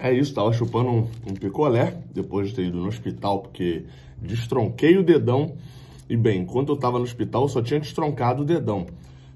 É isso, tava chupando um, um, picolé, depois de ter ido no hospital, porque destronquei o dedão. E bem, enquanto eu tava no hospital, eu só tinha destroncado o dedão.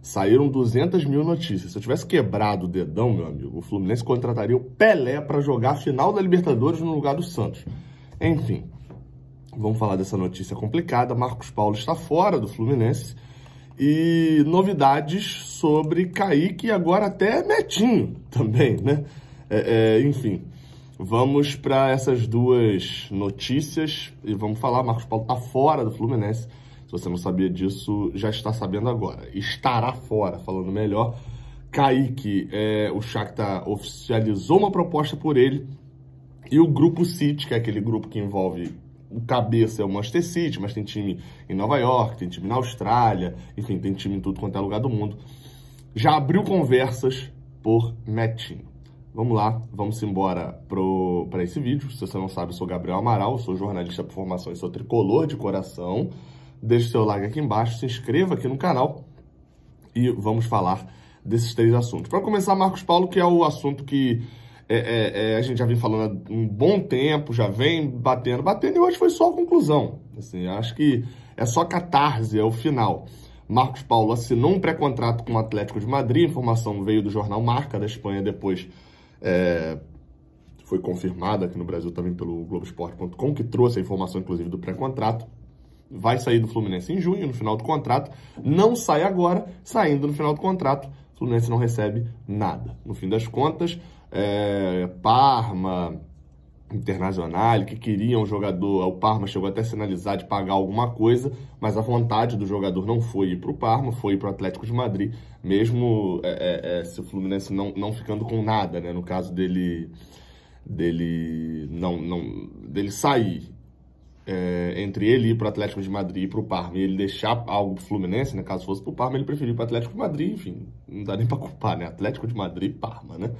Saíram 200 mil notícias. Se eu tivesse quebrado o dedão, meu amigo, o Fluminense contrataria o Pelé para jogar a final da Libertadores no lugar do Santos. Enfim, vamos falar dessa notícia complicada. Marcos Paulo está fora do Fluminense. E novidades sobre Kaique e agora até Metinho também, né? É, é, enfim, Vamos para essas duas notícias e vamos falar. Marcos Paulo está fora do Fluminense. Se você não sabia disso, já está sabendo agora. Estará fora, falando melhor. Kaique, é, o Shakhtar oficializou uma proposta por ele e o grupo City, que é aquele grupo que envolve o cabeça é o Manchester City, mas tem time em Nova York, tem time na Austrália, enfim, tem time em tudo quanto é lugar do mundo. Já abriu conversas por Netinho. Vamos lá, vamos embora para esse vídeo. Se você não sabe, eu sou Gabriel Amaral, sou jornalista por formação e sou tricolor de coração. Deixe seu like aqui embaixo, se inscreva aqui no canal e vamos falar desses três assuntos. Para começar, Marcos Paulo, que é o assunto que é, é, é, a gente já vem falando há um bom tempo, já vem batendo, batendo, e hoje foi só a conclusão. Assim, acho que é só catarse, é o final. Marcos Paulo assinou um pré-contrato com o Atlético de Madrid, informação veio do jornal Marca da Espanha depois é, foi confirmada aqui no Brasil também pelo Globoesporte.com, que trouxe a informação, inclusive, do pré-contrato. Vai sair do Fluminense em junho, no final do contrato. Não sai agora, saindo no final do contrato, o Fluminense não recebe nada. No fim das contas, é, Parma, Internacional, que queria um jogador, o Parma chegou até a sinalizar de pagar alguma coisa, mas a vontade do jogador não foi ir para o Parma, foi para o Atlético de Madrid, mesmo é, é, é, se o Fluminense não, não ficando com nada, né? No caso dele dele não, não dele sair é, entre ele ir para o Atlético de Madrid e para o Parma, e ele deixar algo para o Fluminense, né? Caso fosse para o Parma, ele preferiu para o Atlético de Madrid, enfim, não dá nem para culpar, né? Atlético de Madrid, Parma, né?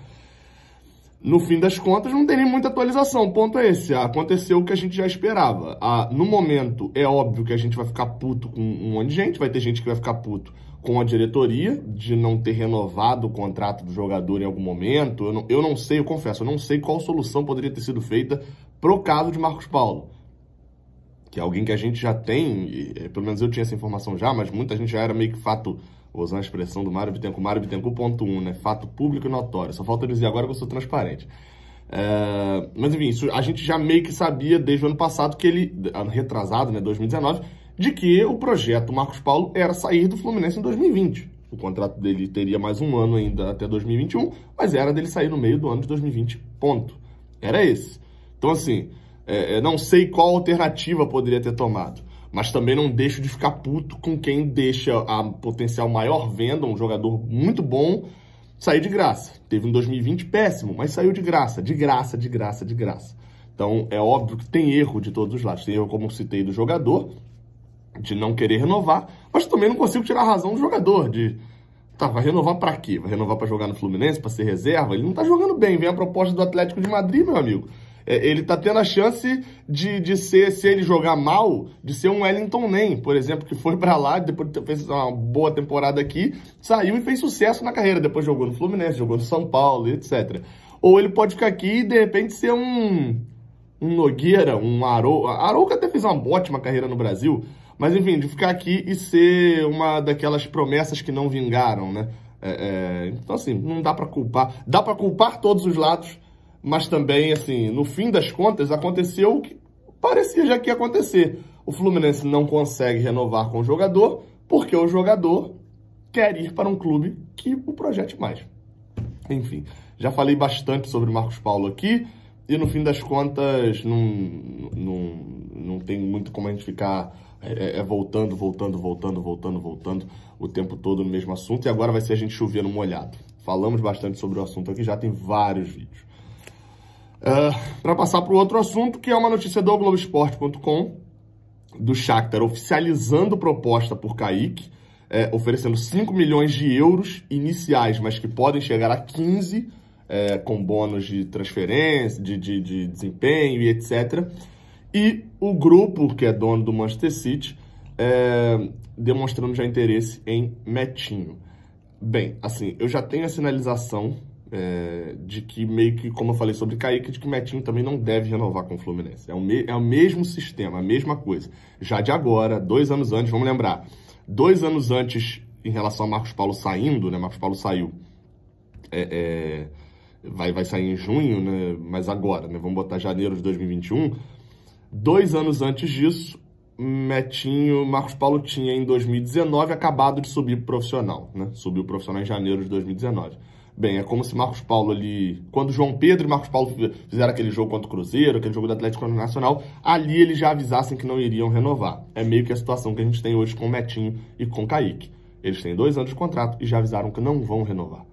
no fim das contas, não tem nem muita atualização. O ponto é esse. Ah, aconteceu o que a gente já esperava. Ah, no momento, é óbvio que a gente vai ficar puto com um monte de gente. Vai ter gente que vai ficar puto com a diretoria de não ter renovado o contrato do jogador em algum momento. Eu não, eu não sei, eu confesso, eu não sei qual solução poderia ter sido feita pro caso de Marcos Paulo. Que é alguém que a gente já tem, é, pelo menos eu tinha essa informação já, mas muita gente já era meio que fato Vou usar uma expressão do Mário Bittencourt. Mário Bittencourt, ponto um, né? Fato público e notório. Só falta dizer agora que eu sou transparente. É... Mas enfim, isso a gente já meio que sabia desde o ano passado que ele, ano retrasado, né, 2019, de que o projeto Marcos Paulo era sair do Fluminense em 2020. O contrato dele teria mais um ano ainda até 2021, mas era dele sair no meio do ano de 2020, ponto. Era esse. Então, assim, é, é, não sei qual alternativa poderia ter tomado mas também não deixo de ficar puto com quem deixa a potencial maior venda, um jogador muito bom, sair de graça. Teve um 2020 péssimo, mas saiu de graça, de graça, de graça, de graça. Então é óbvio que tem erro de todos os lados. Tem erro, como citei, do jogador, de não querer renovar, mas também não consigo tirar a razão do jogador, de tá, vai renovar para quê? Vai renovar para jogar no Fluminense, para ser reserva? Ele não tá jogando bem, vem a proposta do Atlético de Madrid, meu amigo. É, ele tá tendo a chance de, de ser, se ele jogar mal, de ser um Wellington Nem, por exemplo, que foi para lá, depois feito uma boa temporada aqui, saiu e fez sucesso na carreira, depois jogou no Fluminense, jogou no São Paulo, etc. Ou ele pode ficar aqui e de repente ser um, um Nogueira, um Arouca. Arouca até fez uma ótima carreira no Brasil, mas enfim, de ficar aqui e ser uma daquelas promessas que não vingaram, né? É, é, então assim, não dá para culpar. Dá para culpar todos os lados, mas também, assim, no fim das contas, aconteceu o que parecia já que ia acontecer. O Fluminense não consegue renovar com o jogador, porque o jogador quer ir para um clube que o projete mais. Enfim, já falei bastante sobre o Marcos Paulo aqui, e no fim das contas, não, não, não tem muito como a gente ficar é, é, é voltando, voltando, voltando, voltando, voltando o tempo todo no mesmo assunto. E agora vai ser a gente chover no molhado. Falamos bastante sobre o assunto aqui, já tem vários vídeos. É, para passar para o outro assunto, que é uma notícia do Globoesporte.com, do Shakhtar oficializando proposta por Kaique, é, oferecendo 5 milhões de euros iniciais, mas que podem chegar a 15, é, com bônus de transferência, de, de, de desempenho e etc. E o grupo, que é dono do Manchester City, é, demonstrando já interesse em Metinho. Bem, assim, eu já tenho a sinalização é, de que meio que, como eu falei sobre Kaique, de que Metinho também não deve renovar com o Fluminense. É o, me, é o mesmo sistema, a mesma coisa. Já de agora, dois anos antes, vamos lembrar, dois anos antes em relação a Marcos Paulo saindo, né? Marcos Paulo saiu, é, é, vai, vai sair em junho, né? Mas agora, né? Vamos botar janeiro de 2021. Dois anos antes disso, Metinho, Marcos Paulo tinha em 2019 acabado de subir profissional, né? Subiu profissional em janeiro de 2019. Bem, é como se Marcos Paulo ali, quando João Pedro e Marcos Paulo fizeram aquele jogo contra o Cruzeiro, aquele jogo do Atlético Nacional, ali eles já avisassem que não iriam renovar. É meio que a situação que a gente tem hoje com o Metinho e com o Kaique. Eles têm dois anos de contrato e já avisaram que não vão renovar.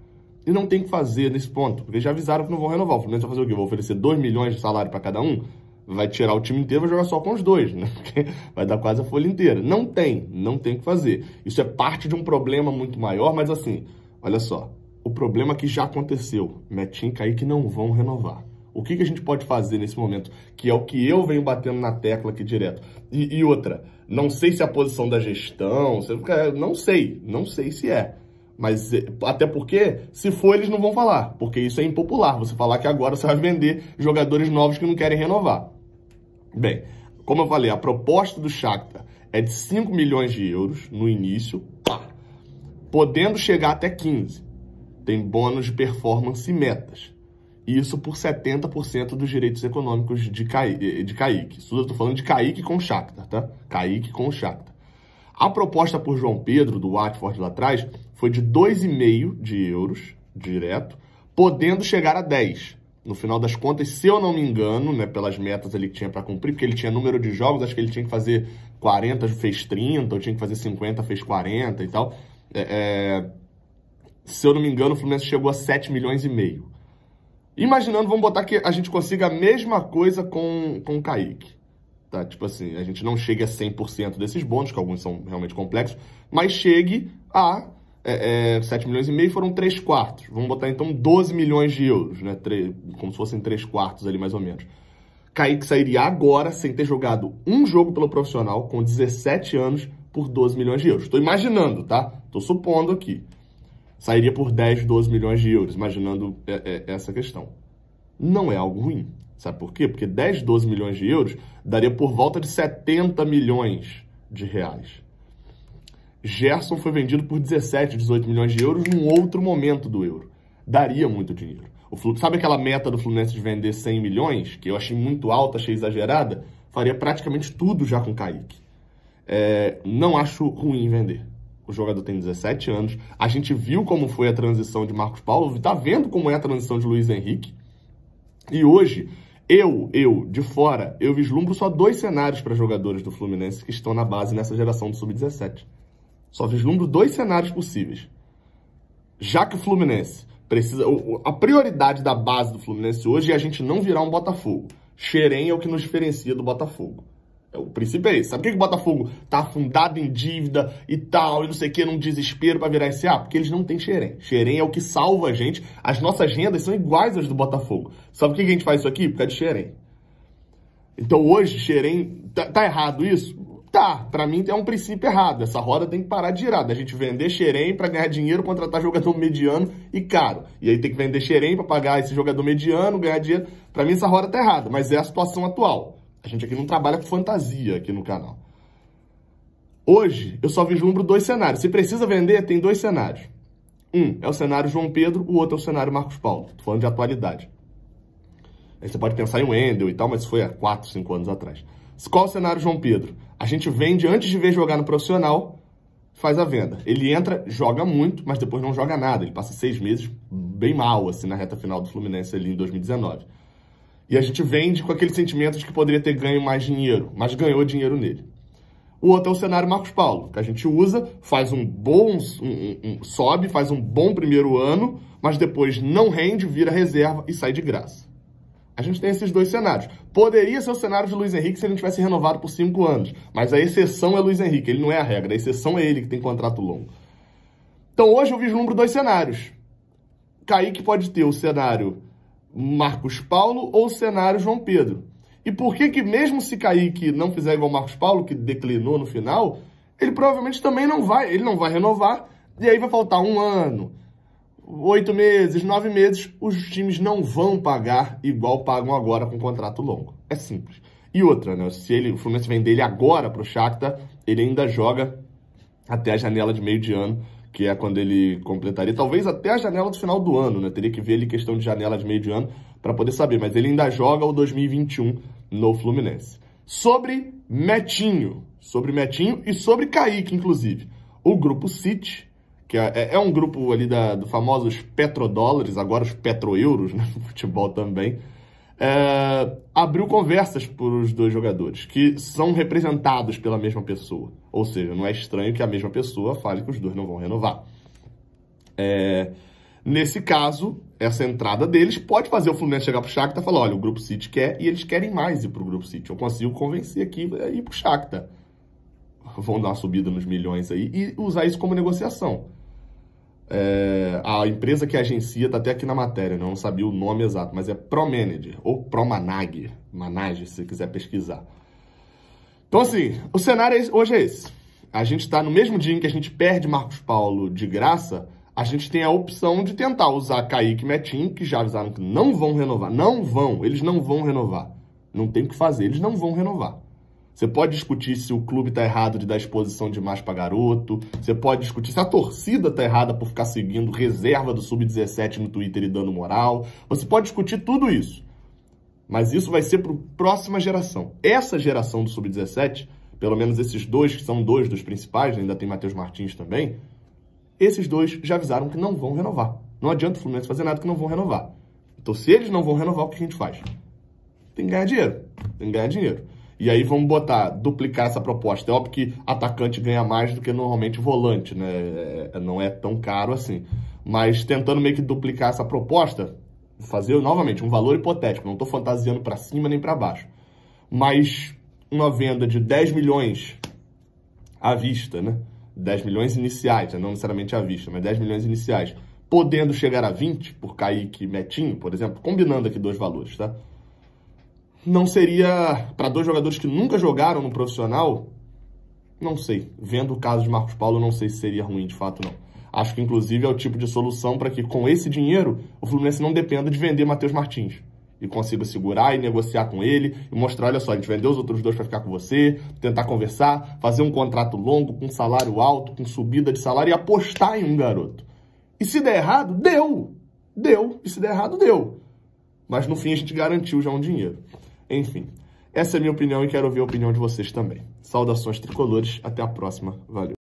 E não tem o que fazer nesse ponto, porque já avisaram que não vão renovar. O Fluminense vai fazer o quê? Vou oferecer 2 milhões de salário para cada um? Vai tirar o time inteiro, vai jogar só com os dois, né? Porque vai dar quase a folha inteira. Não tem, não tem o que fazer. Isso é parte de um problema muito maior, mas assim, olha só, o problema que já aconteceu. Metin cair que não vão renovar. O que, que a gente pode fazer nesse momento? Que é o que eu venho batendo na tecla aqui direto. E, e outra, não sei se é a posição da gestão, é, não sei, não sei se é. Mas é, até porque, se for, eles não vão falar, porque isso é impopular. Você falar que agora você vai vender jogadores novos que não querem renovar. Bem, como eu falei, a proposta do Shakhtar é de 5 milhões de euros no início, podendo chegar até 15 tem bônus de performance e metas. Isso por 70% dos direitos econômicos de, Caí de Isso eu estou falando de Caíque com Shakhtar, tá? Caíque com Shakhtar. A proposta por João Pedro, do Watford lá atrás, foi de 2,5 de euros direto, podendo chegar a 10. No final das contas, se eu não me engano, né, pelas metas ali que tinha para cumprir, porque ele tinha número de jogos, acho que ele tinha que fazer 40, fez 30, ou tinha que fazer 50, fez 40 e tal. é, é se eu não me engano, o Fluminense chegou a 7 milhões e meio. Imaginando, vamos botar que a gente consiga a mesma coisa com, com o Kaique. Tá? Tipo assim, a gente não chegue a 100% desses bônus, que alguns são realmente complexos, mas chegue a é, é, 7 milhões e meio foram 3 quartos. Vamos botar então 12 milhões de euros, né? como se fossem 3 quartos ali mais ou menos. Kaique sairia agora sem ter jogado um jogo pelo profissional com 17 anos por 12 milhões de euros. Estou imaginando, tá? Estou supondo aqui sairia por 10, 12 milhões de euros, imaginando é, é, essa questão. Não é algo ruim. Sabe por quê? Porque 10, 12 milhões de euros daria por volta de 70 milhões de reais. Gerson foi vendido por 17, 18 milhões de euros num outro momento do euro. Daria muito dinheiro. O Flu... Sabe aquela meta do Fluminense de vender 100 milhões, que eu achei muito alta, achei exagerada? Faria praticamente tudo já com o Kaique. É... Não acho ruim vender o jogador tem 17 anos. A gente viu como foi a transição de Marcos Paulo, está vendo como é a transição de Luiz Henrique. E hoje, eu, eu, de fora, eu vislumbro só dois cenários para jogadores do Fluminense que estão na base nessa geração do Sub-17. Só vislumbro dois cenários possíveis. Já que o Fluminense precisa. A prioridade da base do Fluminense hoje é a gente não virar um Botafogo. Xerém é o que nos diferencia do Botafogo. É, o princípio é esse. Sabe por que o Botafogo tá afundado em dívida e tal, e não sei o que, num desespero para virar a Porque eles não têm xerém. Xerém é o que salva a gente. As nossas rendas são iguais às do Botafogo. Sabe por que a gente faz isso aqui? Por causa de xerém. Então hoje, xerém... Tá, tá, errado isso? Tá. Para mim é um princípio errado. Essa roda tem que parar de girar. Da gente vender xerém para ganhar dinheiro, contratar jogador mediano e caro. E aí tem que vender xerém para pagar esse jogador mediano, ganhar dinheiro. Para mim essa roda tá errada. Mas é a situação atual. A gente aqui não trabalha com fantasia aqui no canal. Hoje, eu só vislumbro dois cenários. Se precisa vender, tem dois cenários. Um é o cenário João Pedro, o outro é o cenário Marcos Paulo. Estou falando de atualidade. Aí você pode pensar em Wendel e tal, mas isso foi há 4, 5 anos atrás. Qual o cenário João Pedro? A gente vende antes de ver jogar no profissional, faz a venda. Ele entra, joga muito, mas depois não joga nada. Ele passa seis meses bem mal, assim, na reta final do Fluminense ali em 2019. E a gente vende com aquele sentimento de que poderia ter ganho mais dinheiro, mas ganhou dinheiro nele. O outro é o cenário Marcos Paulo, que a gente usa, faz um bom, um, um, sobe, faz um bom primeiro ano, mas depois não rende, vira reserva e sai de graça. A gente tem esses dois cenários. Poderia ser o cenário de Luiz Henrique se ele não tivesse renovado por cinco anos, mas a exceção é Luiz Henrique, ele não é a regra, a exceção é ele que tem contrato longo. Então hoje eu vislumbro dois cenários. Kaique pode ter o cenário Marcos Paulo ou cenário João Pedro. E por que que mesmo se Kaique não fizer igual Marcos Paulo, que declinou no final, ele provavelmente também não vai, ele não vai renovar, e aí vai faltar um ano, oito meses, nove meses, os times não vão pagar igual pagam agora com um contrato longo. É simples. E outra, né? Se ele, o Fluminense vender ele agora para o Shakhtar, ele ainda joga até a janela de meio de ano que é quando ele completaria, talvez até a janela do final do ano, né? Teria que ver ele questão de janela de meio de ano para poder saber, mas ele ainda joga o 2021 no Fluminense. Sobre Metinho, sobre Metinho e sobre Kaique, inclusive. O grupo City, que é, é, é um grupo ali da, do famosos petrodólares, agora os petroeuros, né? No futebol também é, abriu conversas para os dois jogadores, que são representados pela mesma pessoa. Ou seja, não é estranho que a mesma pessoa fale que os dois não vão renovar. É, nesse caso, essa entrada deles pode fazer o Fluminense chegar para o Shakhtar e falar, olha, o Grupo City quer e eles querem mais ir para o Grupo City. Eu consigo convencer aqui e ir para o Shakhtar. Vão dar uma subida nos milhões aí e usar isso como negociação. É, a empresa que agencia está até aqui na matéria, né? não sabia o nome exato, mas é ProManager ou ProManag, Manage, se quiser pesquisar. Então, assim, o cenário é hoje é esse. A gente está no mesmo dia em que a gente perde Marcos Paulo de graça, a gente tem a opção de tentar usar Kaique e Metin, que já avisaram que não vão renovar. Não vão, eles não vão renovar. Não tem o que fazer, eles não vão renovar. Você pode discutir se o clube tá errado de dar exposição demais para garoto. Você pode discutir se a torcida tá errada por ficar seguindo reserva do sub-17 no Twitter e dando moral. Você pode discutir tudo isso. Mas isso vai ser para próxima geração. Essa geração do sub-17, pelo menos esses dois que são dois dos principais, ainda tem Matheus Martins também, esses dois já avisaram que não vão renovar. Não adianta o Fluminense fazer nada que não vão renovar. Então, se eles não vão renovar, o que a gente faz? Tem que ganhar dinheiro. Tem que ganhar dinheiro. E aí vamos botar, duplicar essa proposta. É óbvio que atacante ganha mais do que normalmente volante, né? É, não é tão caro assim. Mas tentando meio que duplicar essa proposta, fazer novamente um valor hipotético, não estou fantasiando para cima nem para baixo. Mas uma venda de 10 milhões à vista, né? 10 milhões iniciais, né? não necessariamente à vista, mas 10 milhões iniciais, podendo chegar a 20 por Kaique Metinho, por exemplo, combinando aqui dois valores, tá? não seria para dois jogadores que nunca jogaram no profissional? Não sei. Vendo o caso de Marcos Paulo, não sei se seria ruim de fato, não. Acho que, inclusive, é o tipo de solução para que, com esse dinheiro, o Fluminense não dependa de vender Matheus Martins. E consiga segurar e negociar com ele e mostrar: olha só, a gente vendeu os outros dois para ficar com você, tentar conversar, fazer um contrato longo, com salário alto, com subida de salário e apostar em um garoto. E se der errado, deu! Deu! E se der errado, deu! Mas no fim a gente garantiu já um dinheiro. Enfim, essa é a minha opinião e quero ouvir a opinião de vocês também. Saudações tricolores, até a próxima, valeu!